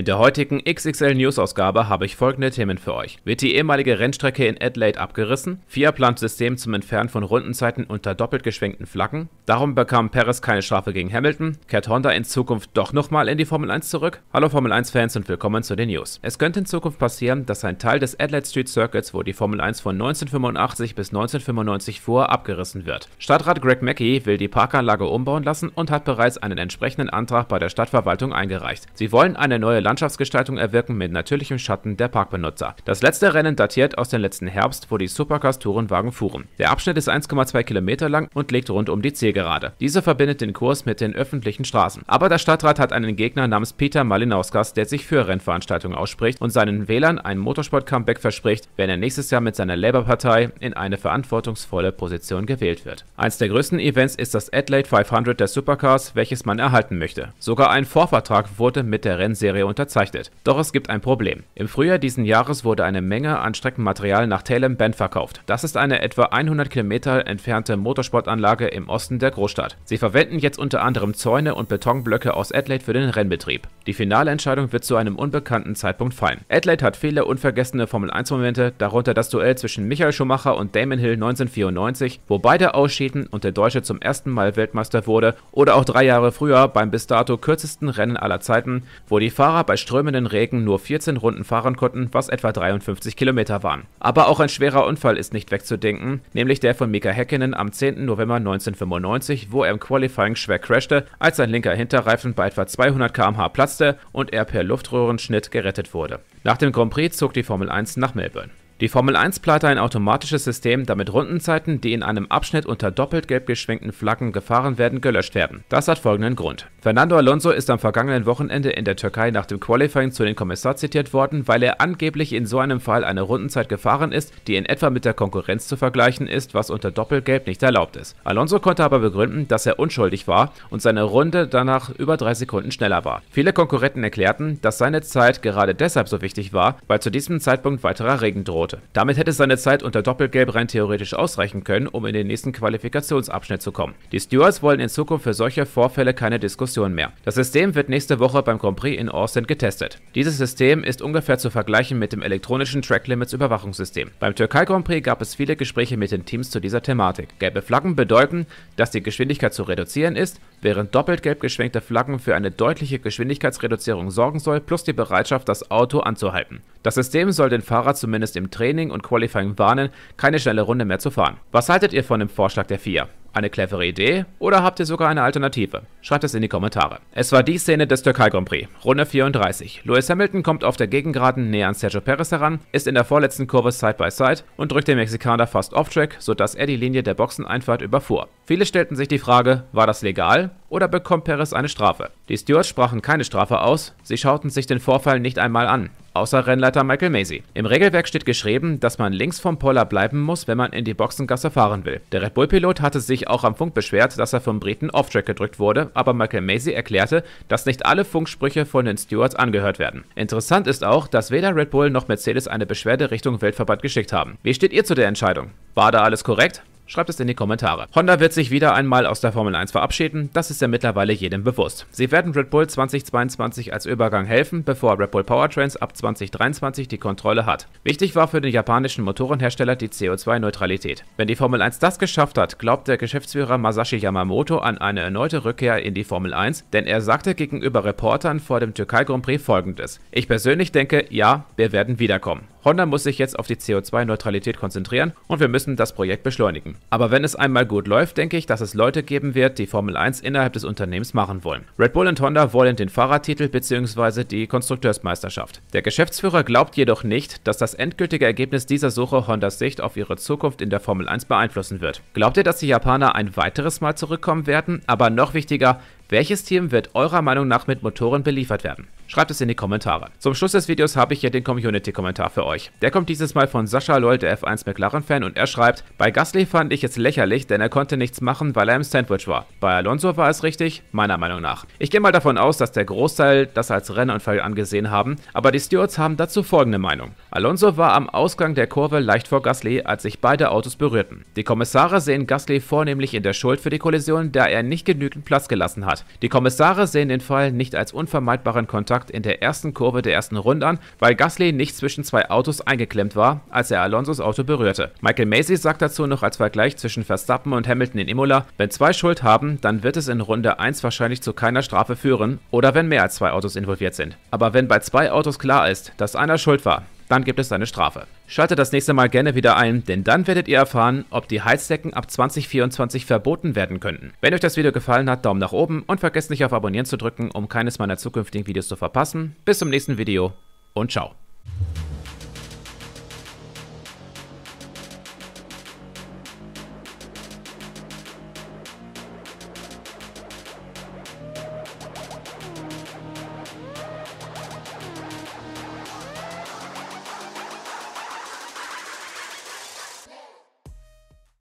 In der heutigen XXL News-Ausgabe habe ich folgende Themen für euch. Wird die ehemalige Rennstrecke in Adelaide abgerissen? FIA plant System zum Entfernen von Rundenzeiten unter doppelt geschwenkten Flaggen. Darum bekam Perez keine Strafe gegen Hamilton. Kehrt Honda in Zukunft doch nochmal in die Formel 1 zurück? Hallo Formel 1-Fans und willkommen zu den News. Es könnte in Zukunft passieren, dass ein Teil des Adelaide Street Circuits, wo die Formel 1 von 1985 bis 1995 fuhr, abgerissen wird. Stadtrat Greg Mackey will die Parkanlage umbauen lassen und hat bereits einen entsprechenden Antrag bei der Stadtverwaltung eingereicht. Sie wollen eine neue Landschaftsgestaltung erwirken mit natürlichem Schatten der Parkbenutzer. Das letzte Rennen datiert aus dem letzten Herbst, wo die Supercars Tourenwagen fuhren. Der Abschnitt ist 1,2 Kilometer lang und liegt rund um die Zielgerade. Diese verbindet den Kurs mit den öffentlichen Straßen. Aber der Stadtrat hat einen Gegner namens Peter Malinauskas, der sich für Rennveranstaltungen ausspricht und seinen Wählern ein Motorsport-Comeback verspricht, wenn er nächstes Jahr mit seiner Labour-Partei in eine verantwortungsvolle Position gewählt wird. Eins der größten Events ist das Adelaide 500 der Supercars, welches man erhalten möchte. Sogar ein Vorvertrag wurde mit der Rennserie unterschrieben unterzeichnet. Doch es gibt ein Problem. Im Frühjahr diesen Jahres wurde eine Menge an Streckenmaterial nach Talem Bend verkauft. Das ist eine etwa 100 Kilometer entfernte Motorsportanlage im Osten der Großstadt. Sie verwenden jetzt unter anderem Zäune und Betonblöcke aus Adelaide für den Rennbetrieb. Die finale Entscheidung wird zu einem unbekannten Zeitpunkt fallen. Adelaide hat viele unvergessene Formel-1-Momente, darunter das Duell zwischen Michael Schumacher und Damon Hill 1994, wo beide ausschieden und der Deutsche zum ersten Mal Weltmeister wurde, oder auch drei Jahre früher beim bis dato kürzesten Rennen aller Zeiten, wo die Fahrer Fahrer bei strömenden Regen nur 14 Runden fahren konnten, was etwa 53 Kilometer waren. Aber auch ein schwerer Unfall ist nicht wegzudenken, nämlich der von Mika Häkkinen am 10. November 1995, wo er im Qualifying schwer crashte, als sein linker Hinterreifen bei etwa 200 km/h platzte und er per Luftröhrenschnitt gerettet wurde. Nach dem Grand Prix zog die Formel 1 nach Melbourne. Die Formel-1 plante ein automatisches System, damit Rundenzeiten, die in einem Abschnitt unter doppelt gelb geschwenkten Flaggen gefahren werden, gelöscht werden. Das hat folgenden Grund. Fernando Alonso ist am vergangenen Wochenende in der Türkei nach dem Qualifying zu den Kommissar zitiert worden, weil er angeblich in so einem Fall eine Rundenzeit gefahren ist, die in etwa mit der Konkurrenz zu vergleichen ist, was unter Doppelgelb nicht erlaubt ist. Alonso konnte aber begründen, dass er unschuldig war und seine Runde danach über drei Sekunden schneller war. Viele Konkurrenten erklärten, dass seine Zeit gerade deshalb so wichtig war, weil zu diesem Zeitpunkt weiterer Regen droht wurde. Damit hätte seine Zeit unter Doppelgelb rein theoretisch ausreichen können, um in den nächsten Qualifikationsabschnitt zu kommen. Die Stewards wollen in Zukunft für solche Vorfälle keine Diskussion mehr. Das System wird nächste Woche beim Grand Prix in Austin getestet. Dieses System ist ungefähr zu vergleichen mit dem elektronischen Track Limits Überwachungssystem. Beim Türkei Grand Prix gab es viele Gespräche mit den Teams zu dieser Thematik. Gelbe Flaggen bedeuten, dass die Geschwindigkeit zu reduzieren ist während doppelt gelb geschwenkte Flaggen für eine deutliche Geschwindigkeitsreduzierung sorgen soll, plus die Bereitschaft, das Auto anzuhalten. Das System soll den Fahrer zumindest im Training und Qualifying warnen, keine schnelle Runde mehr zu fahren. Was haltet ihr von dem Vorschlag der FIA? Eine clevere Idee? Oder habt ihr sogar eine Alternative? Schreibt es in die Kommentare. Es war die Szene des Türkei Grand Prix, Runde 34. Lewis Hamilton kommt auf der Gegengeraden näher an Sergio Perez heran, ist in der vorletzten Kurve Side-by-Side und drückt den Mexikaner fast off-track, sodass er die Linie der Boxeneinfahrt überfuhr. Viele stellten sich die Frage, war das legal oder bekommt Perez eine Strafe? Die Stewards sprachen keine Strafe aus, sie schauten sich den Vorfall nicht einmal an außer Rennleiter Michael Macy. Im Regelwerk steht geschrieben, dass man links vom Poller bleiben muss, wenn man in die Boxengasse fahren will. Der Red Bull-Pilot hatte sich auch am Funk beschwert, dass er vom Briten off-track gedrückt wurde, aber Michael Macy erklärte, dass nicht alle Funksprüche von den Stewards angehört werden. Interessant ist auch, dass weder Red Bull noch Mercedes eine Beschwerde Richtung Weltverband geschickt haben. Wie steht ihr zu der Entscheidung? War da alles korrekt? Schreibt es in die Kommentare. Honda wird sich wieder einmal aus der Formel 1 verabschieden, das ist ja mittlerweile jedem bewusst. Sie werden Red Bull 2022 als Übergang helfen, bevor Red Bull Powertrains ab 2023 die Kontrolle hat. Wichtig war für den japanischen Motorenhersteller die CO2-Neutralität. Wenn die Formel 1 das geschafft hat, glaubt der Geschäftsführer Masashi Yamamoto an eine erneute Rückkehr in die Formel 1, denn er sagte gegenüber Reportern vor dem Türkei Grand Prix folgendes. Ich persönlich denke, ja, wir werden wiederkommen. Honda muss sich jetzt auf die CO2-Neutralität konzentrieren und wir müssen das Projekt beschleunigen. Aber wenn es einmal gut läuft, denke ich, dass es Leute geben wird, die Formel 1 innerhalb des Unternehmens machen wollen. Red Bull und Honda wollen den Fahrertitel bzw. die Konstrukteursmeisterschaft. Der Geschäftsführer glaubt jedoch nicht, dass das endgültige Ergebnis dieser Suche Hondas Sicht auf ihre Zukunft in der Formel 1 beeinflussen wird. Glaubt ihr, dass die Japaner ein weiteres Mal zurückkommen werden? Aber noch wichtiger, welches Team wird eurer Meinung nach mit Motoren beliefert werden? Schreibt es in die Kommentare. Zum Schluss des Videos habe ich hier den Community-Kommentar für euch. Der kommt dieses Mal von Sascha Loll, der F1 McLaren-Fan und er schreibt, bei Gasly fand ich es lächerlich, denn er konnte nichts machen, weil er im Sandwich war. Bei Alonso war es richtig, meiner Meinung nach. Ich gehe mal davon aus, dass der Großteil das als Rennunfall angesehen haben, aber die Stewards haben dazu folgende Meinung. Alonso war am Ausgang der Kurve leicht vor Gasly, als sich beide Autos berührten. Die Kommissare sehen Gasly vornehmlich in der Schuld für die Kollision, da er nicht genügend Platz gelassen hat. Die Kommissare sehen den Fall nicht als unvermeidbaren Kontakt Kontakt in der ersten Kurve der ersten Runde an, weil Gasly nicht zwischen zwei Autos eingeklemmt war, als er Alonsos Auto berührte. Michael Macy sagt dazu noch als Vergleich zwischen Verstappen und Hamilton in Imola, wenn zwei Schuld haben, dann wird es in Runde 1 wahrscheinlich zu keiner Strafe führen oder wenn mehr als zwei Autos involviert sind. Aber wenn bei zwei Autos klar ist, dass einer schuld war, dann gibt es eine Strafe. Schaltet das nächste Mal gerne wieder ein, denn dann werdet ihr erfahren, ob die Heizdecken ab 2024 verboten werden könnten. Wenn euch das Video gefallen hat, Daumen nach oben und vergesst nicht auf Abonnieren zu drücken, um keines meiner zukünftigen Videos zu verpassen. Bis zum nächsten Video und ciao.